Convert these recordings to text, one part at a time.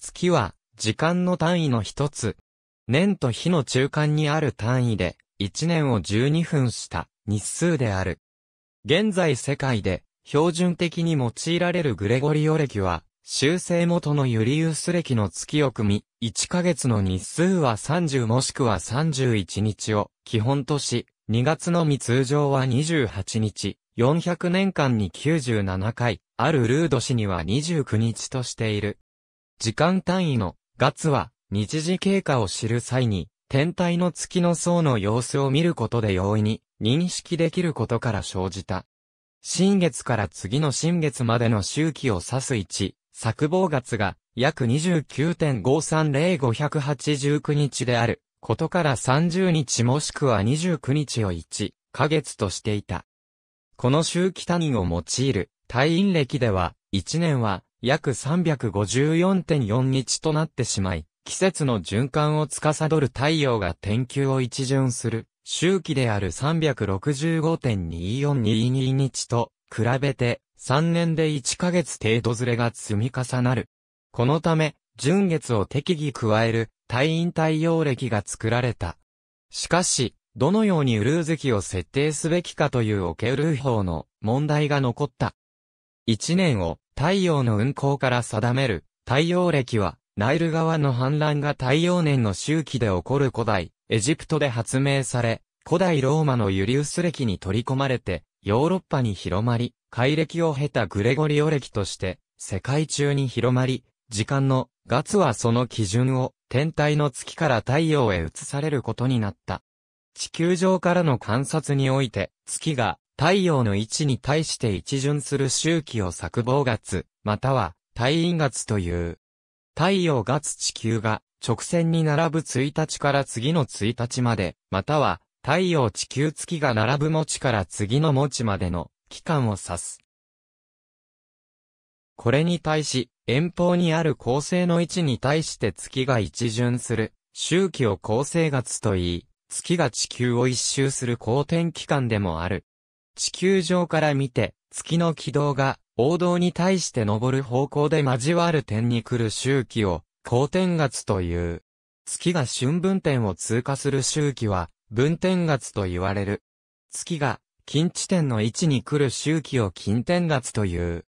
月は、時間の単位の一つ。年と日の中間にある単位で、1年を12分した日数である。現在世界で、標準的に用いられるグレゴリオ歴は、修正元のユリウス歴の月を組み、1ヶ月の日数は30もしくは31日を基本とし、2月のみ通常は28日、400年間に97回、あるルード氏には29日としている。時間単位の月は日時経過を知る際に、天体の月の層の様子を見ることで容易に認識できることから生じた。新月から次の新月までの周期を指す1、作望月が約29.530589日であることから30日もしくは29日を1、ヶ月としていた。この周期単位を用いる退院歴では、1年は約3 5 4 4日となってしまい、季節の循環を司る太陽が天球を一巡する、周期である365.2422日と、比べて、3年で1ヶ月程度ずれが積み重なる。このため、純月を適宜加える、退院太陽暦が作られた。しかし、どのようにウルー月を設定すべきかというオケウルー法の問題が残った。1年を太陽の運行から定める太陽暦は、ナイル川の氾濫が太陽年の周期で起こる古代、エジプトで発明され、古代ローマのユリウス暦に取り込まれて、ヨーロッパに広まり、海暦を経たグレゴリオ暦として、世界中に広まり、時間の月はその基準を天体の月から太陽へ移されることになった。地球上からの観察において、月が太陽の位置に対して一巡する周期を作望月、または太陰月という。太陽月地球が直線に並ぶ1日から次の1日まで、または太陽地球月が並ぶ持ちから次の持ちまでの期間を指す。これに対し、遠方にある恒星の位置に対して月が一巡する、周期を恒星月と言い、月が地球を一周する公転期間でもある。地球上から見て、月の軌道が、王道に対して昇る方向で交わる点に来る周期を、光天月という。月が春分点を通過する周期は、分点月と言われる。月が、近地点の位置に来る周期を近点月という。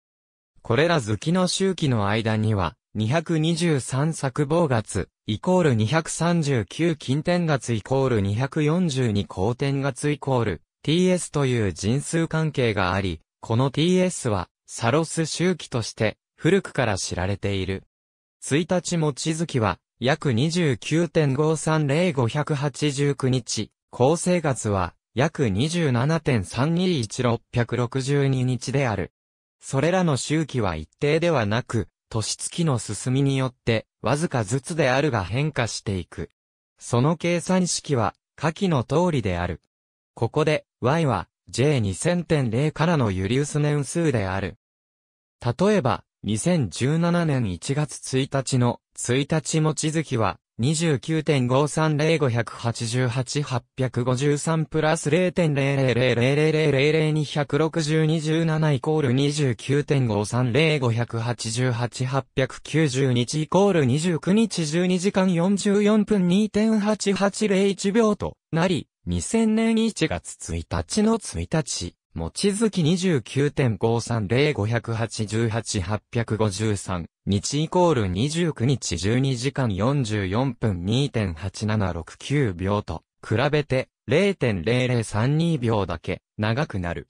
これら月の周期の間には、223作望月、イコール239近点月イコール242光点月イコール TS という人数関係があり、この TS は、サロス周期として、古くから知られている。1日も地月は、約29.530589日、高生活は、約27.321662日である。それらの周期は一定ではなく、年月の進みによって、わずかずつであるが変化していく。その計算式は、下記の通りである。ここで、y は J2000.0 からのユリウス年数である。例えば、2017年1月1日の1日持ちづは2 9 5 3 0 5 8 8 8 5 3プラス0 0 0 0 0 0 0 2 6 2 2 7イコール29.5305888890日イコール29日12時間44分2.8801秒となり、2000年1月1日の1日、もちづき29.5305088853日イコール29日12時間44分2.8769秒と、比べて0.0032秒だけ長くなる。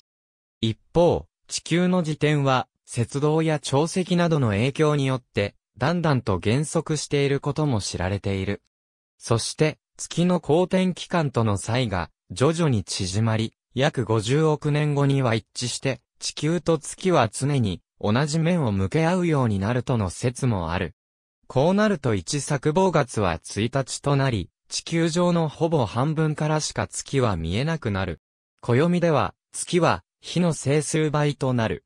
一方、地球の時点は、雪道や潮汐などの影響によって、だんだんと減速していることも知られている。そして、月の公転期間との差異が徐々に縮まり、約50億年後には一致して、地球と月は常に同じ面を向け合うようになるとの説もある。こうなると一作望月は1日となり、地球上のほぼ半分からしか月は見えなくなる。暦では、月は、日の整数倍となる。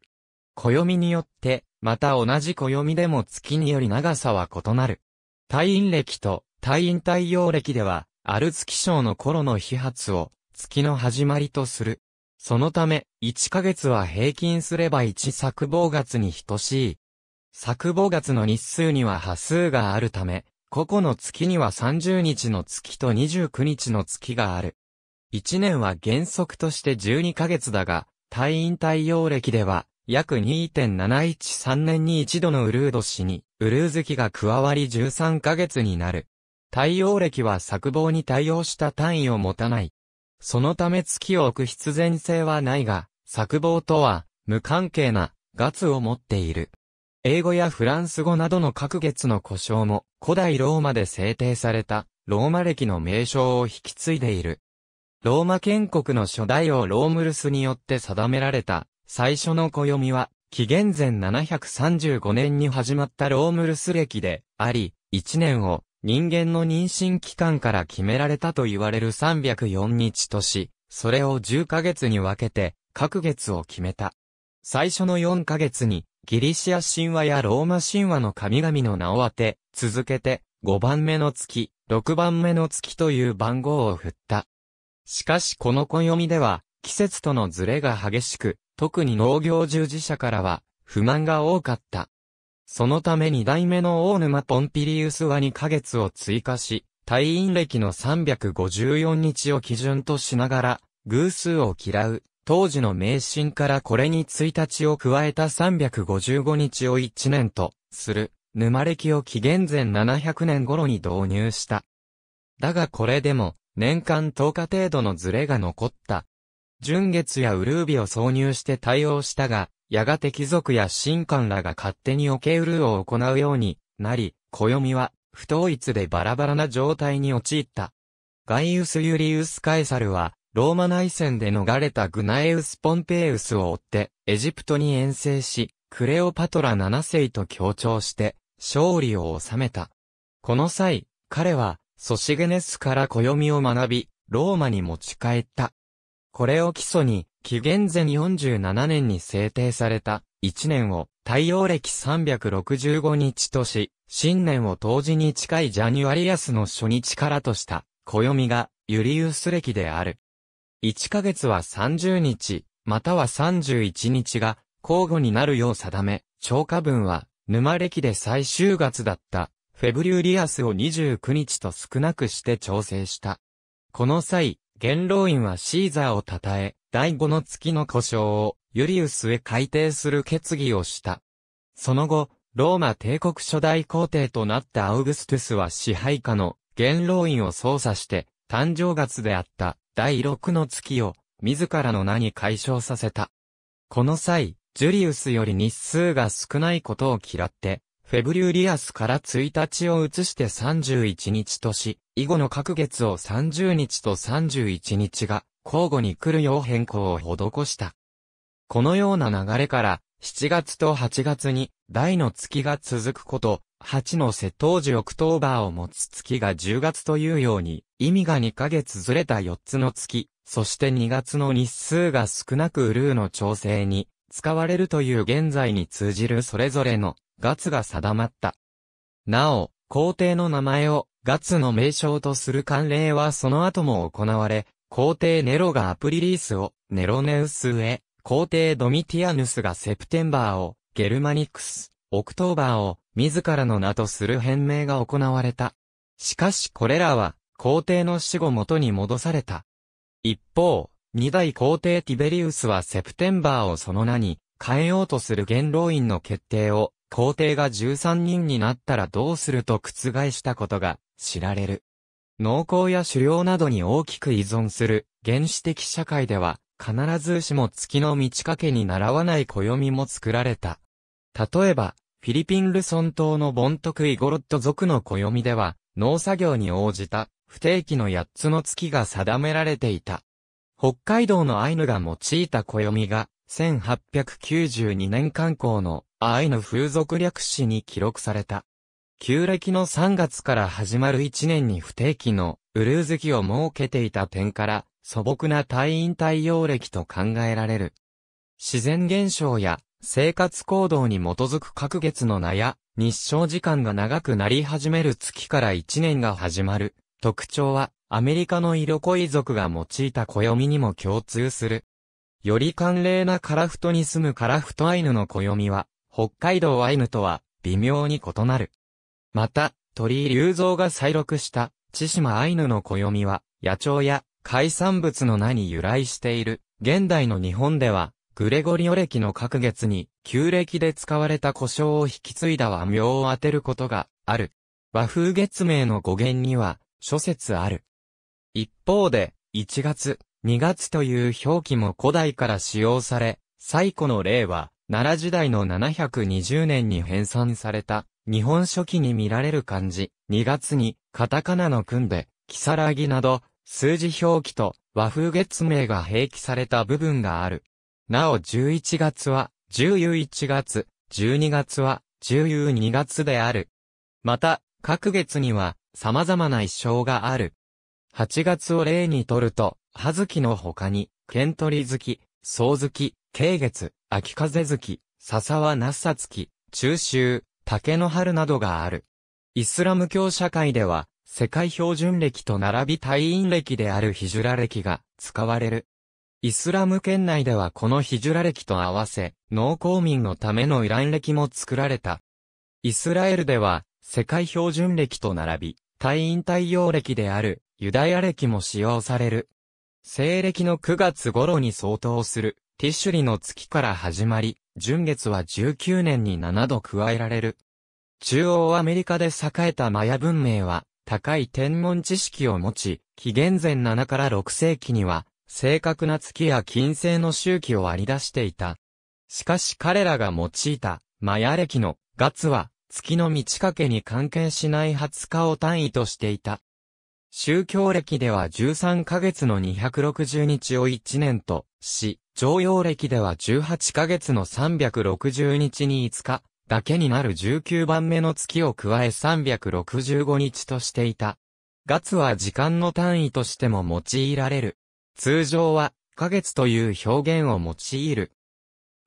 暦によって、また同じ暦でも月により長さは異なる。退院歴と退院太用歴では、アルツ月章の頃の飛発を、月の始まりとする。そのため、1ヶ月は平均すれば1作望月に等しい。作望月の日数には波数があるため、個々の月には30日の月と29日の月がある。1年は原則として12ヶ月だが、退院太用歴では、約2.713年に一度のウルード氏に、ウルー月が加わり13ヶ月になる。太陽暦は作望に対応した単位を持たない。そのため月を置く必然性はないが、作望とは無関係な月を持っている。英語やフランス語などの各月の故障も古代ローマで制定されたローマ暦の名称を引き継いでいる。ローマ建国の初代王ロームルスによって定められた最初の暦は紀元前735年に始まったロームルス暦であり、1年を人間の妊娠期間から決められたと言われる304日とし、それを10ヶ月に分けて、各月を決めた。最初の4ヶ月に、ギリシア神話やローマ神話の神々の名を当て、続けて、5番目の月、6番目の月という番号を振った。しかしこの小読みでは、季節とのズレが激しく、特に農業従事者からは、不満が多かった。そのため2代目の大沼ポンピリウスは2ヶ月を追加し、退院歴の354日を基準としながら、偶数を嫌う、当時の迷信からこれに1日を加えた355日を1年と、する、沼歴を紀元前700年頃に導入した。だがこれでも、年間10日程度のズレが残った。純月やウルービを挿入して対応したが、やがて貴族や神官らが勝手におけうるを行うようになり、暦は不統一でバラバラな状態に陥った。ガイウス・ユリウス・カエサルは、ローマ内戦で逃れたグナエウス・ポンペイウスを追って、エジプトに遠征し、クレオパトラ7世と協調して、勝利を収めた。この際、彼は、ソシゲネスから暦を学び、ローマに持ち帰った。これを基礎に、紀元前47年に制定された1年を太陽暦365日とし、新年を当時に近いジャニュアリアスの初日からとした暦がユリウス暦である。1ヶ月は30日、または31日が交互になるよう定め、超過分は沼暦で最終月だったフェブリューリアスを29日と少なくして調整した。この際、元老院はシーザーを称え、第五の月の故障をユリウスへ改定する決議をした。その後、ローマ帝国初代皇帝となったアウグストゥスは支配下の元老院を操作して、誕生月であった第六の月を自らの名に解消させた。この際、ジュリウスより日数が少ないことを嫌って、フェブリューリアスから1日を移して31日とし、以後の各月を30日と31日が交互に来るよう変更を施した。このような流れから、7月と8月に、大の月が続くこと、8の瀬当時オクトーバーを持つ月が10月というように、意味が2ヶ月ずれた4つの月、そして2月の日数が少なくルーの調整に、使われるという現在に通じるそれぞれの、月が定まった。なお、皇帝の名前を、月の名称とする慣例はその後も行われ、皇帝ネロがアプリリースをネロネウスへ、皇帝ドミティアヌスがセプテンバーをゲルマニクス、オクトーバーを自らの名とする変名が行われた。しかしこれらは皇帝の死後元に戻された。一方、二代皇帝ティベリウスはセプテンバーをその名に変えようとする元老院の決定を皇帝が13人になったらどうすると覆したことが知られる。農耕や狩猟などに大きく依存する原始的社会では、必ずしも月の満ち欠けに習わない暦も作られた。例えば、フィリピンルソン島のボントクイゴロット族の暦では、農作業に応じた不定期の8つの月が定められていた。北海道のアイヌが用いた暦が、1892年刊行のアイヌ風俗略史に記録された。旧暦の3月から始まる1年に不定期のウルーズ期を設けていた点から素朴な退院対応歴と考えられる。自然現象や生活行動に基づく各月の名や日照時間が長くなり始める月から1年が始まる特徴はアメリカの色恋族が用いた暦にも共通する。より寒冷なカラフトに住むカラフトアイヌの暦は、北海道アイヌとは微妙に異なる。また、鳥居隆三が再録した、千島アイヌの暦は、野鳥や海産物の名に由来している。現代の日本では、グレゴリオ歴の各月に、旧暦で使われた故障を引き継いだ和名を当てることがある。和風月名の語源には、諸説ある。一方で、1月、2月という表記も古代から使用され、最古の例は、奈良時代の720年に編纂された、日本書紀に見られる漢字、2月に、カタカナの訓で、キサラギなど、数字表記と和風月名が併記された部分がある。なお11月は、11月、12月は、12月である。また、各月には、様々な一生がある。8月を例にとると、葉月の他に、剣取月、草月、慶月、秋風月、笹はっさ月、中秋、竹の春などがある。イスラム教社会では、世界標準歴と並び退院歴であるヒジュラ歴が使われる。イスラム圏内ではこのヒジュラ歴と合わせ、農耕民のためのイラン歴も作られた。イスラエルでは、世界標準歴と並び、退院対応歴であるユダヤ歴も使用される。西暦の9月頃に相当するティッシュリの月から始まり、純月は19年に7度加えられる。中央アメリカで栄えたマヤ文明は、高い天文知識を持ち、紀元前7から6世紀には、正確な月や金星の周期を割り出していた。しかし彼らが用いた、マヤ暦の、月は、月の満ち欠けに関係しない20日を単位としていた。宗教歴では13ヶ月の260日を1年とし、常用歴では18ヶ月の360日に5日だけになる19番目の月を加え365日としていた。月は時間の単位としても用いられる。通常は、ヶ月という表現を用いる。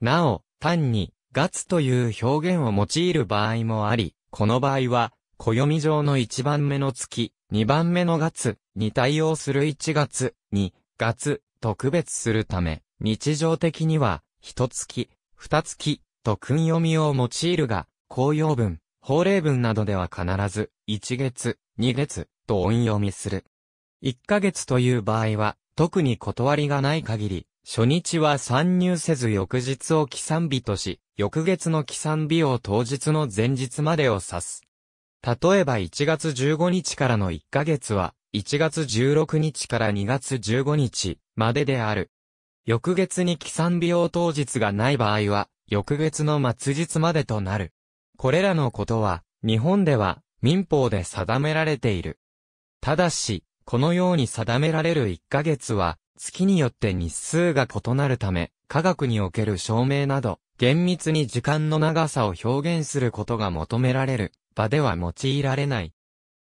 なお、単に、月という表現を用いる場合もあり、この場合は、暦上の一番目の月、2番目の月に対応する1月、に月と区別するため、日常的には、一月、二月と訓読みを用いるが、公用文、法令文などでは必ず、一月、二月と音読みする。一ヶ月という場合は、特に断りがない限り、初日は参入せず翌日を起算日とし、翌月の起算日を当日の前日までを指す。例えば1月15日からの1ヶ月は、1月16日から2月15日までである。翌月に起算日用当日がない場合は、翌月の末日までとなる。これらのことは、日本では民法で定められている。ただし、このように定められる1ヶ月は、月によって日数が異なるため、科学における証明など、厳密に時間の長さを表現することが求められる場では用いられない。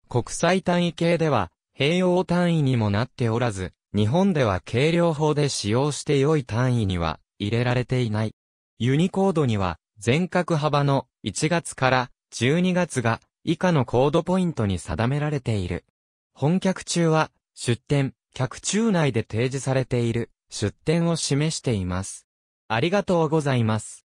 国際単位系では、併用単位にもなっておらず、日本では計量法で使用して良い単位には入れられていない。ユニコードには、全角幅の1月から12月が以下のコードポイントに定められている。本客中は、出店、客中内で提示されている出典を示しています。ありがとうございます。